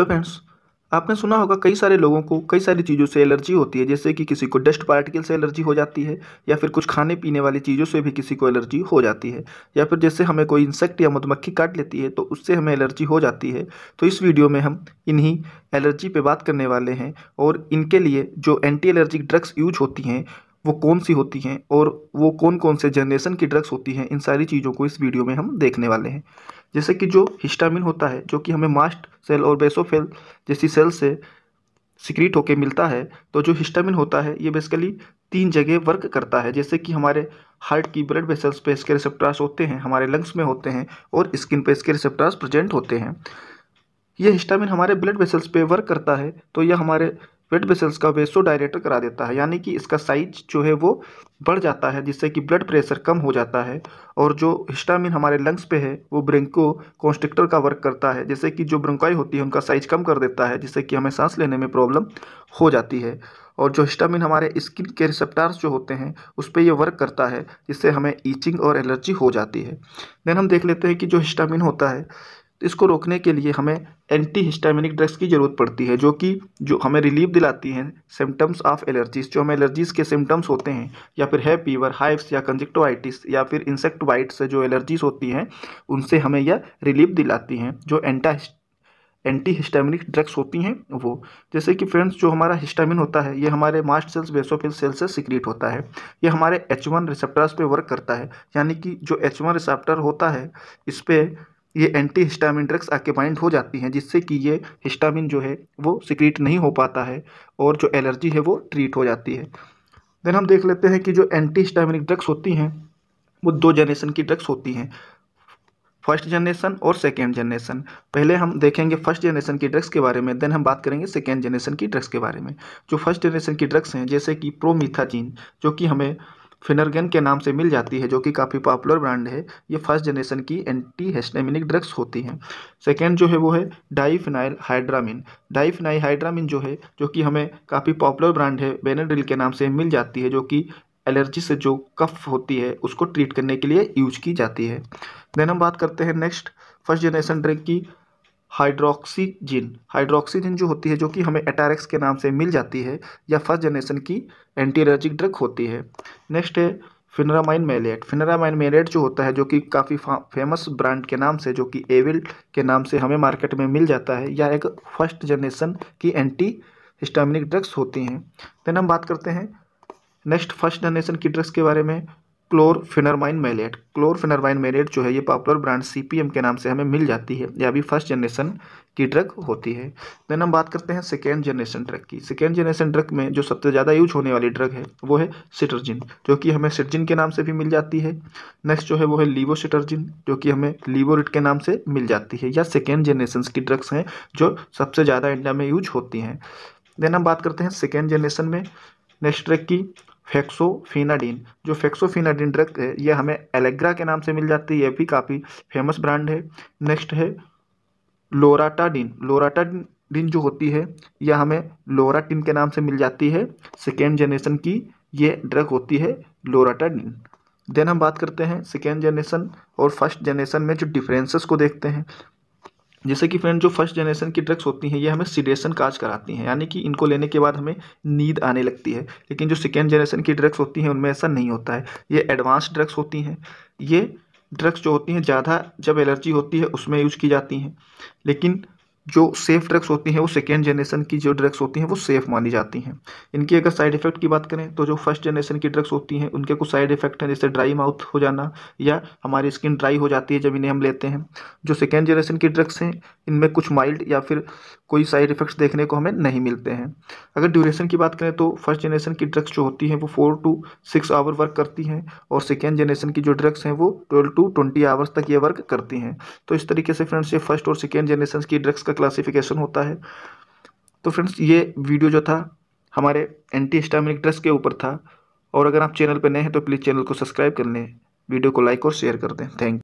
hello friends आपने सुना होगा कई सारे लोगों को कई सारी चीज़ों से एलर्जी होती है जैसे कि किसी को डस्ट पार्टिकल से एलर्जी हो जाती है या फिर कुछ खाने पीने वाली चीज़ों से भी किसी को एलर्जी हो जाती है या फिर जैसे हमें कोई इंसेक्ट या मधुमक्खी काट लेती है तो उससे हमें एलर्जी हो जाती है तो इस वीडियो में हम इन्हीं एलर्जी पर बात करने वाले हैं और इनके लिए जो एंटी एलर्जिक ड्रग्स यूज होती हैं वो कौन सी होती हैं और वो कौन कौन से जनरेशन की ड्रग्स होती हैं इन सारी चीज़ों को इस वीडियो में हम देखने वाले हैं जैसे कि जो हिस्टामिन होता है जो कि हमें मास्ट सेल और बेसोफेल जैसी सेल से सिक्रीट होकर मिलता है तो जो हिस्टामिन होता है ये बेसिकली तीन जगह वर्क करता है जैसे कि हमारे हार्ट की ब्लड वेसल्स पे इसके रिसेप्टर्स होते हैं हमारे लंग्स में होते हैं और स्किन पे इसके रिसेप्टर्स प्रेजेंट होते हैं ये हिस्टामिन हमारे ब्लड वेसल्स पे वर्क करता है तो यह हमारे ब्लड वेसल्स का वेसो डायरेक्टर करा देता है यानी कि इसका साइज जो है वो बढ़ जाता है जिससे कि ब्लड प्रेशर कम हो जाता है और जो हिस्टामिन हमारे लंग्स पे है वो ब्रेंको कॉन्स्ट्रिक्टर का वर्क करता है जैसे कि जो ब्रंकाई होती है उनका साइज कम कर देता है जिससे कि हमें सांस लेने में प्रॉब्लम हो जाती है और जो हिस्टामिन हमारे स्किन के रिसेप्टार्स जो होते हैं उस पर यह वर्क करता है जिससे हमें ईचिंग और एलर्जी हो जाती है देन हम देख लेते हैं कि जो हिस्टामिन होता है तो इसको रोकने के लिए हमें एंटी हिस्टामिनिक ड्रग्स की ज़रूरत पड़ती है जो कि जो हमें रिलीफ दिलाती हैं सिम्टम्स ऑफ एलर्जीज जो हमें एलर्जीज़ के सिम्टम्स होते हैं या फिर है फीवर हाइव्स या कंजिक्टोवाइटिस या फिर इंसेक्ट वाइट से जो एलर्जीज़ होती हैं उनसे हमें यह रिलीफ दिलाती हैं जो एंटा एंटी हिस्टामिनिक ड्रग्स होती हैं वो जैसे कि फ्रेंड्स जो हमारा हिस्टामिन होता है ये हमारे मास्ट सेल्स बेसोफिल सेल्स से सिक्रीट होता है ये हमारे एच वन रिसेप्टर्स पे वर्क करता है यानी कि जो एच वन रिसेप्टर होता है इस पर ये एंटी हिस्टामिन ड्रग्स बाइंड हो जाती हैं जिससे कि ये हिस्टामिन जो है वो सिक्रीट नहीं हो पाता है और जो एलर्जी है वो ट्रीट हो जाती है देन हम देख लेते हैं कि जो एंटी हिस्टामिनिक ड्रग्स होती हैं वो दो जनरेशन की ड्रग्स होती हैं फर्स्ट जनरेशन और सेकेंड जनरेशन पहले हम देखेंगे फर्स्ट जनरेशन की ड्रग्स के बारे में देन हम बात करेंगे सेकेंड जनरेशन की ड्रग्स के बारे में जो फर्स्ट जनरेशन की ड्रग्स हैं जैसे कि प्रोमिथाजीन जो कि हमें फिनरगन के नाम से मिल जाती है जो कि काफ़ी पॉपुलर ब्रांड है ये फर्स्ट जनरेशन की एंटी हेस्टेमिनिक ड्रग्स होती हैं सेकेंड जो है वो है डाईफिनाइल हाइड्रामिन डाइफिनाइल हाइड्रामिन जो है जो कि हमें काफ़ी पॉपुलर ब्रांड है बेनाड्रिल के नाम से मिल जाती है जो कि एलर्जी से जो कफ होती है उसको ट्रीट करने के लिए यूज की जाती है देन हम बात करते हैं नेक्स्ट फर्स्ट जनरेशन ड्रग की हाइड्रोक्सीजिन हाइड्रोक्सीजिन जो होती है जो कि हमें एटारेक्स के नाम से मिल जाती है या फर्स्ट जनरेशन की एंटी एलर्जिक ड्रग होती है नेक्स्ट है फिनरामाइन मेलेट फिनरामाइन मेलेट जो होता है जो कि काफ़ी फेमस ब्रांड के नाम से जो कि एविल के नाम से हमें मार्केट में मिल जाता है या एक फर्स्ट जनरेशन की एंटी हिस्टामिनिक ड्रग्स होती हैं देन हम बात करते हैं नेक्स्ट फर्स्ट जनरेशन की ड्रग्स के बारे में क्लोरफिनरमाइन मेलेट क्लोरफिनरमाइन मेलेट जो है ये पॉपुलर ब्रांड सीपीएम के नाम से हमें मिल जाती है या अभी फर्स्ट जनरेशन की ड्रग होती है देन हम बात करते हैं सेकेंड जनरेशन ड्रग की सेकेंड जनरेशन ड्रग में जो सबसे ज़्यादा यूज होने वाली ड्रग है वो है सिटर्जिन जो कि हमें सिटर्जिन के नाम से भी मिल जाती है नेक्स्ट जो है वो है सिटर्जिन जो कि हमें लीवोरिट के नाम से मिल जाती है या सेकेंड जनरेशन की ड्रग्स हैं जो सबसे ज़्यादा इंडिया में यूज होती हैं देन हम बात करते हैं सेकेंड जनरेशन में नेक्स्ट ड्रग की फेक्सोफिनाडीन जो फेक्सोफिनाडीन ड्रग है ये हमें एलेग्रा के नाम से मिल जाती है ये भी काफ़ी फेमस ब्रांड है नेक्स्ट है लोराटाडीन लोराटाडीन जो होती है यह हमें लोराटिन के नाम से मिल जाती है सेकेंड जनरेशन की ये ड्रग होती है लोराटाडीन देन हम बात करते हैं सेकेंड जनरेशन और फर्स्ट जनरेशन में जो डिफरेंसेस को देखते हैं जैसे कि फ्रेंड जो फर्स्ट जनरेशन की ड्रग्स होती हैं ये हमें सीडेशन काज कराती हैं यानी कि इनको लेने के बाद हमें नींद आने लगती है लेकिन जो सेकेंड जनरेशन की ड्रग्स होती हैं उनमें ऐसा नहीं होता है ये एडवांस ड्रग्स होती हैं ये ड्रग्स जो होती हैं ज़्यादा जब एलर्जी होती है उसमें यूज की जाती हैं लेकिन जो सेफ ड्रग्स होती हैं वो सेकेंड जनरेशन की जो ड्रग्स होती हैं वो सेफ मानी जाती हैं इनकी अगर साइड इफेक्ट की बात करें तो जो फर्स्ट जनरेशन की ड्रग्स होती हैं उनके कुछ साइड इफेक्ट हैं जैसे ड्राई माउथ हो जाना या हमारी स्किन ड्राई हो जाती है जब इन्हें हम लेते हैं जो सेकेंड जनरेशन की ड्रग्स हैं इनमें कुछ माइल्ड या फिर कोई साइड इफेक्ट्स देखने को हमें नहीं मिलते हैं अगर ड्यूरेशन की बात करें तो फर्स्ट जनरेशन की ड्रग्स जो होती हैं वो four to six hour work करती हैं और सेकेंड जनरेशन की जो ड्रग्स हैं वो ट्वेल्व टू ट्वेंटी आवर्स तक ये वर्क करती हैं तो इस तरीके से फ्रेंड्स ये फर्स्ट और सेकेंड जनरेशन की ड्रग्स का क्लासिफिकेशन होता है तो फ्रेंड्स ये वीडियो जो था हमारे एंटी स्टामिक ड्रेस के ऊपर था और अगर आप चैनल पर नए हैं तो प्लीज़ चैनल को सब्सक्राइब कर लें वीडियो को लाइक और शेयर कर दें थैंक